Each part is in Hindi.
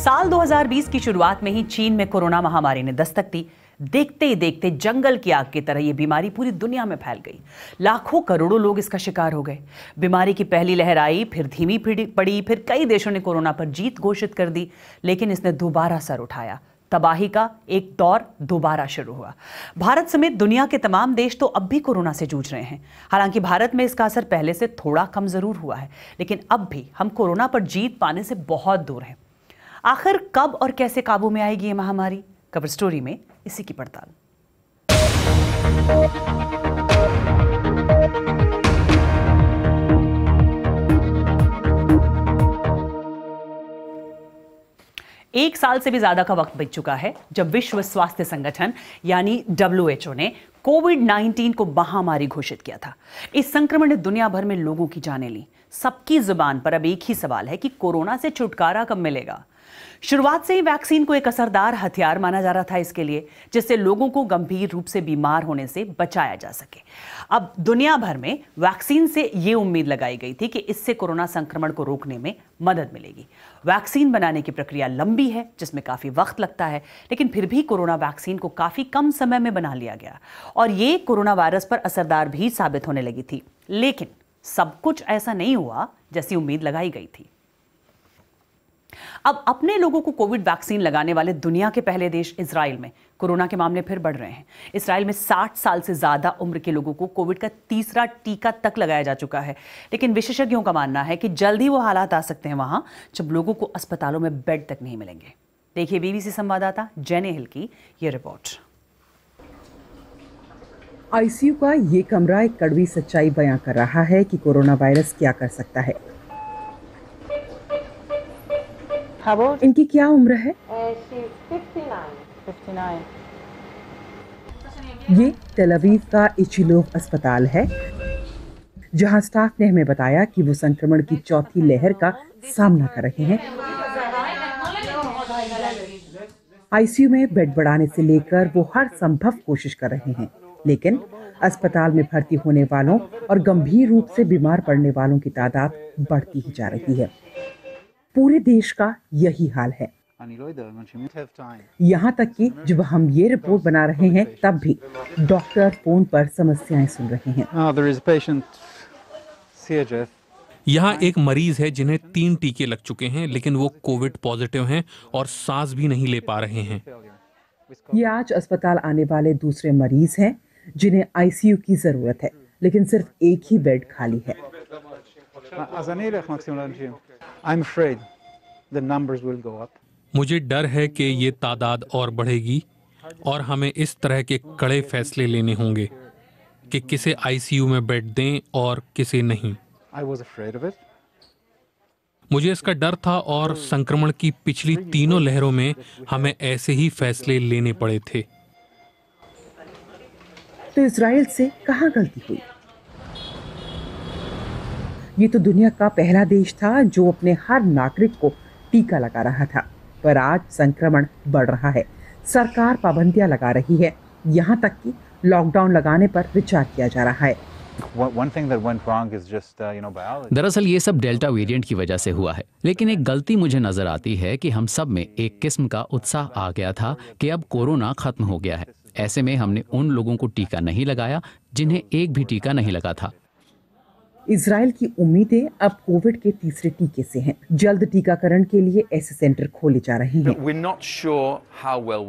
साल 2020 की शुरुआत में ही चीन में कोरोना महामारी ने दस्तक दी देखते ही देखते जंगल की आग की तरह ये बीमारी पूरी दुनिया में फैल गई लाखों करोड़ों लोग इसका शिकार हो गए बीमारी की पहली लहर आई फिर धीमी पड़ी फिर कई देशों ने कोरोना पर जीत घोषित कर दी लेकिन इसने दोबारा सर उठाया तबाही का एक दौर दोबारा शुरू हुआ भारत समेत दुनिया के तमाम देश तो अब भी कोरोना से जूझ रहे हैं हालांकि भारत में इसका असर पहले से थोड़ा कम जरूर हुआ है लेकिन अब भी हम कोरोना पर जीत पाने से बहुत दूर हैं आखिर कब और कैसे काबू में आएगी ये महामारी कवर स्टोरी में इसी की पड़ताल एक साल से भी ज्यादा का वक्त बीत चुका है जब विश्व स्वास्थ्य संगठन यानी डब्ल्यूएचओ ने कोविड 19 को महामारी घोषित किया था इस संक्रमण ने दुनिया भर में लोगों की जाने ली सबकी जुबान पर अब एक ही सवाल है कि कोरोना से छुटकारा कब मिलेगा शुरुआत से ही वैक्सीन को एक असरदार हथियार माना जा रहा था इसके लिए जिससे लोगों को गंभीर रूप से बीमार होने से बचाया जा सके अब दुनिया भर में वैक्सीन से ये उम्मीद लगाई गई थी कि इससे कोरोना संक्रमण को रोकने में मदद मिलेगी वैक्सीन बनाने की प्रक्रिया लंबी है जिसमें काफ़ी वक्त लगता है लेकिन फिर भी कोरोना वैक्सीन को काफ़ी कम समय में बना लिया गया और ये कोरोना वायरस पर असरदार भी साबित होने लगी थी लेकिन सब कुछ ऐसा नहीं हुआ जैसी उम्मीद लगाई गई थी अब अपने लोगों को कोविड वैक्सीन लगाने वाले दुनिया के पहले देश इसराइल में कोरोना के मामले फिर बढ़ रहे हैं इसराइल में 60 साल से ज़्यादा उम्र के लोगों को कोविड का तीसरा टीका तक लगाया जा चुका है लेकिन विशेषज्ञों का मानना है कि जल्द ही वो हालात आ सकते हैं वहां जब लोगों को अस्पतालों में बेड तक नहीं मिलेंगे देखिए बीबीसी संवाददाता जैने हिल की ये रिपोर्ट आईसीयू का ये कमरा एक कड़वी सच्चाई बयां कर रहा है कि कोरोना वायरस क्या कर सकता है How इनकी क्या उम्र है uh, ये तेलवीव का इचिलोव अस्पताल है जहां स्टाफ ने हमें बताया कि वो संक्रमण की चौथी लहर का सामना कर रहे हैं आईसीयू में बेड बढ़ाने से लेकर वो हर संभव कोशिश कर रहे हैं लेकिन अस्पताल में भर्ती होने वालों और गंभीर रूप से बीमार पड़ने वालों की तादाद बढ़ती ही जा रही है पूरे देश का यही हाल है यहाँ तक कि जब हम ये रिपोर्ट बना रहे हैं तब भी डॉक्टर फोन पर समस्याएं सुन रहे हैं ah, यहाँ एक मरीज है जिन्हें तीन टीके लग चुके हैं लेकिन वो कोविड पॉजिटिव हैं और सांस भी नहीं ले पा रहे हैं ये आज अस्पताल आने वाले दूसरे मरीज हैं जिन्हें आईसीयू की जरूरत है लेकिन सिर्फ एक ही बेड खाली है ah, I'm afraid the numbers will go up. मुझे डर है कि ये तादाद और बढ़ेगी और हमें इस तरह के कड़े फैसले लेने होंगे कि किसे आईसीयू में बेड दें और किसे नहीं आई वॉज मुझे इसका डर था और संक्रमण की पिछली तीनों लहरों में हमें ऐसे ही फैसले लेने पड़े थे तो इसराइल से कहां गलती हुई ये तो दुनिया का पहला देश था जो अपने हर नागरिक को टीका लगा रहा था पर आज संक्रमण बढ़ रहा है सरकार पाबंदियां लगा रही है यहाँ तक कि लॉकडाउन लगाने पर विचार किया जा रहा है uh, दरअसल ये सब डेल्टा वेरिएंट की वजह से हुआ है लेकिन एक गलती मुझे नजर आती है कि हम सब में एक किस्म का उत्साह आ गया था कि अब कोरोना खत्म हो गया है ऐसे में हमने उन लोगों को टीका नहीं लगाया जिन्हें एक भी टीका नहीं लगा था इसराइल की उम्मीदें अब कोविड के तीसरे टीके से हैं जल्द टीकाकरण के लिए ऐसे सेंटर खोले जा रहे हैं sure well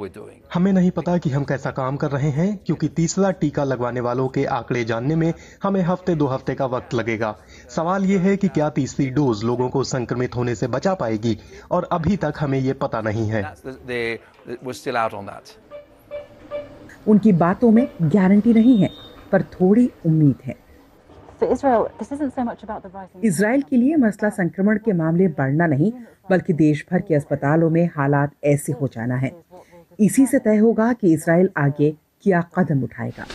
हमें नहीं पता कि हम कैसा काम कर रहे हैं क्योंकि तीसरा टीका लगवाने वालों के आंकड़े जानने में हमें हफ्ते दो हफ्ते का वक्त लगेगा सवाल ये है कि क्या तीसरी डोज लोगों को संक्रमित होने से बचा पाएगी और अभी तक हमें ये पता नहीं है उनकी बातों में गारंटी नहीं है पर थोड़ी उम्मीद है इसराइल के लिए मसला संक्रमण के मामले बढ़ना नहीं बल्कि देश भर के अस्पतालों में हालात ऐसे हो जाना है इसी से तय होगा कि इसराइल आगे क्या कदम उठाएगा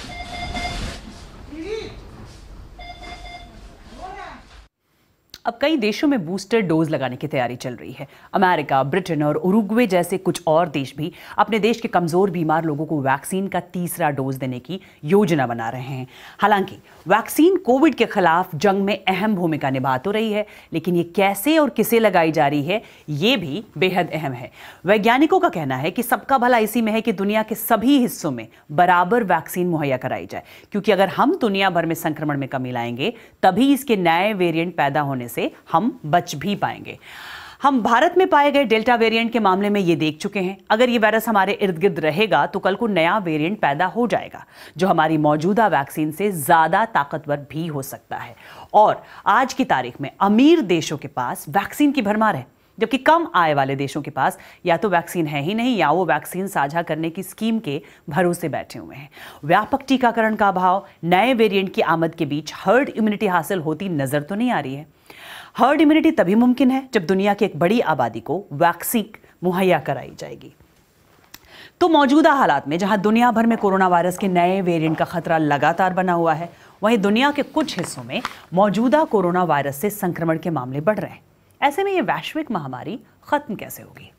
अब कई देशों में बूस्टर डोज लगाने की तैयारी चल रही है अमेरिका ब्रिटेन और उरुग्वे जैसे कुछ और देश भी अपने देश के कमजोर बीमार लोगों को वैक्सीन का तीसरा डोज देने की योजना बना रहे हैं हालांकि वैक्सीन कोविड के खिलाफ जंग में अहम भूमिका निभा तो रही है लेकिन ये कैसे और किसे लगाई जा रही है ये भी बेहद अहम है वैज्ञानिकों का कहना है कि सबका भला इसी में है कि दुनिया के सभी हिस्सों में बराबर वैक्सीन मुहैया कराई जाए क्योंकि अगर हम दुनिया भर में संक्रमण में कमी लाएंगे तभी इसके नए वेरिएंट पैदा होने से से हम बच भी पाएंगे हम भारत में पाए गए डेल्टा वेरिएंट के मामले में ये देख चुके हैं अगर ये वायरस हमारे इर्द गिर्द रहेगा तो कल को नया वेरिएंट पैदा हो जाएगा जो हमारी मौजूदा वैक्सीन से ज़्यादा ताकतवर भी हो सकता है और आज की तारीख में अमीर देशों के पास वैक्सीन की भरमार है जबकि कम आय वाले देशों के पास या तो वैक्सीन है ही नहीं या वो वैक्सीन साझा करने की स्कीम के भरोसे बैठे हुए हैं व्यापक टीकाकरण का अभाव नए वेरिएंट की आमद के बीच हर्ड इम्यूनिटी हासिल होती नजर तो नहीं आ रही है हर्ड इम्यूनिटी तभी मुमकिन है जब दुनिया की एक बड़ी आबादी को वैक्सीन मुहैया कराई जाएगी तो मौजूदा हालात में जहां दुनिया भर में कोरोना वायरस के नए वेरिएंट का खतरा लगातार बना हुआ है वहीं दुनिया के कुछ हिस्सों में मौजूदा कोरोना वायरस से संक्रमण के मामले बढ़ रहे हैं ऐसे में ये वैश्विक महामारी खत्म कैसे होगी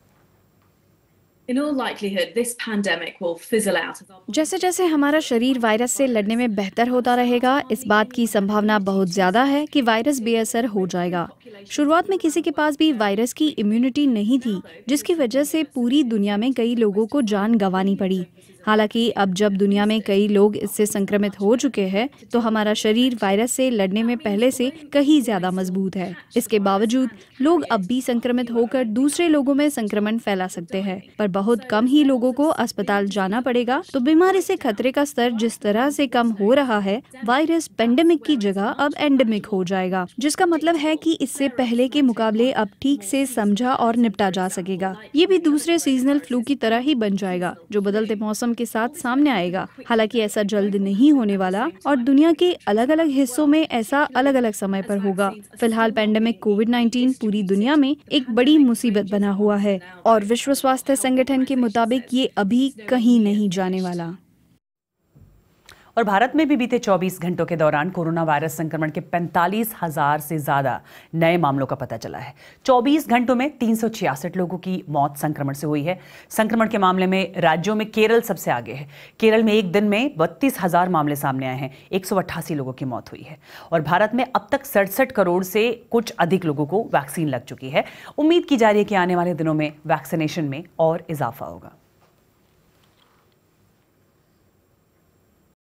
जैसे जैसे हमारा शरीर वायरस से लड़ने में बेहतर होता रहेगा इस बात की संभावना बहुत ज्यादा है कि वायरस बेअसर हो जाएगा शुरुआत में किसी के पास भी वायरस की इम्यूनिटी नहीं थी जिसकी वजह से पूरी दुनिया में कई लोगों को जान गंवानी पड़ी हालांकि अब जब दुनिया में कई लोग इससे संक्रमित हो चुके हैं तो हमारा शरीर वायरस से लड़ने में पहले से कहीं ज्यादा मजबूत है इसके बावजूद लोग अब भी संक्रमित होकर दूसरे लोगों में संक्रमण फैला सकते हैं पर बहुत कम ही लोगों को अस्पताल जाना पड़ेगा तो बीमारी से खतरे का स्तर जिस तरह से कम हो रहा है वायरस पेंडेमिक की जगह अब एंडेमिक हो जाएगा जिसका मतलब है कि इससे पहले के मुकाबले अब ठीक से समझा और निपटा जा सकेगा ये भी दूसरे सीजनल फ्लू की तरह ही बन जाएगा जो बदलते मौसम के साथ सामने आएगा हालांकि ऐसा जल्द नहीं होने वाला और दुनिया के अलग अलग हिस्सों में ऐसा अलग अलग समय पर होगा फिलहाल पैंडेमिक कोविड 19 पूरी दुनिया में एक बड़ी मुसीबत बना हुआ है और विश्व स्वास्थ्य संगठन के मुताबिक ये अभी कहीं नहीं जाने वाला और भारत में भी बीते 24 घंटों के दौरान कोरोना वायरस संक्रमण के पैंतालीस हजार से ज्यादा नए मामलों का पता चला है 24 घंटों में तीन लोगों की मौत संक्रमण से हुई है संक्रमण के मामले में राज्यों में केरल सबसे आगे है केरल में एक दिन में बत्तीस मामले सामने आए हैं एक लोगों की मौत हुई है और भारत में अब तक सड़सठ करोड़ से कुछ अधिक लोगों को वैक्सीन लग चुकी है उम्मीद की जा रही है कि आने वाले दिनों में वैक्सीनेशन में और इजाफा होगा